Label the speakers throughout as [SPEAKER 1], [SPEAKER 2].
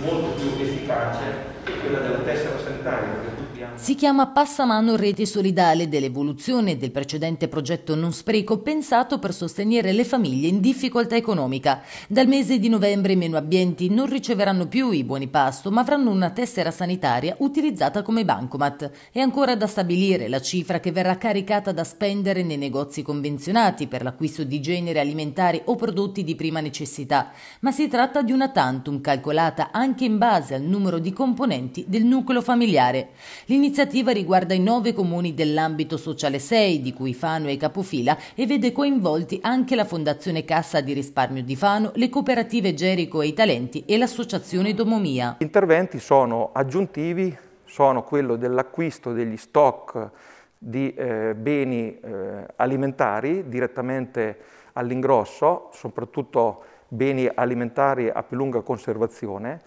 [SPEAKER 1] molto più efficace che quella della tessera sanitaria,
[SPEAKER 2] si chiama Passamano Rete Solidale dell'evoluzione del precedente progetto Non Spreco pensato per sostenere le famiglie in difficoltà economica. Dal mese di novembre i meno abbienti non riceveranno più i buoni pasto ma avranno una tessera sanitaria utilizzata come bancomat. È ancora da stabilire la cifra che verrà caricata da spendere nei negozi convenzionati per l'acquisto di generi alimentari o prodotti di prima necessità, ma si tratta di una tantum calcolata anche in base al numero di componenti del nucleo familiare. L'iniziativa riguarda i nove comuni dell'ambito sociale 6, di cui Fano è capofila, e vede coinvolti anche la Fondazione Cassa di Risparmio di Fano, le cooperative Gerico e i Talenti e l'associazione Domomia.
[SPEAKER 1] Gli interventi sono aggiuntivi, sono quello dell'acquisto degli stock di eh, beni eh, alimentari direttamente all'ingrosso, soprattutto beni alimentari a più lunga conservazione,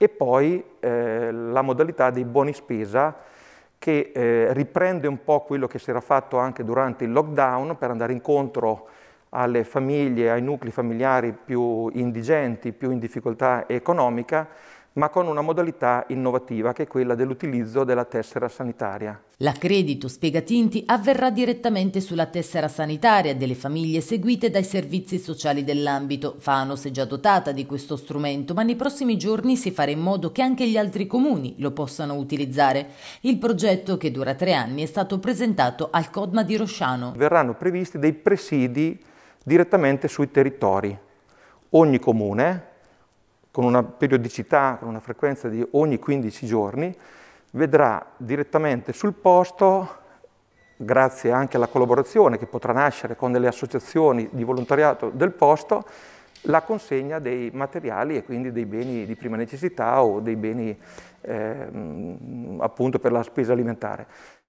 [SPEAKER 1] e poi eh, la modalità dei buoni spesa che eh, riprende un po' quello che si era fatto anche durante il lockdown per andare incontro alle famiglie, ai nuclei familiari più indigenti, più in difficoltà economica ma con una modalità innovativa che è quella dell'utilizzo della tessera
[SPEAKER 2] sanitaria. L'accredito, spiega Tinti, avverrà direttamente sulla tessera sanitaria delle famiglie seguite dai servizi sociali dell'ambito. Fanos è già dotata di questo strumento, ma nei prossimi giorni si farà in modo che anche gli altri comuni lo possano utilizzare. Il progetto, che dura tre anni, è stato presentato al Codma di Rosciano.
[SPEAKER 1] Verranno previsti dei presidi direttamente sui territori. Ogni comune con una periodicità, con una frequenza di ogni 15 giorni, vedrà direttamente sul posto, grazie anche alla collaborazione che potrà nascere con delle associazioni di volontariato del posto, la consegna dei materiali e quindi dei beni di prima necessità o dei beni eh, appunto per la spesa alimentare.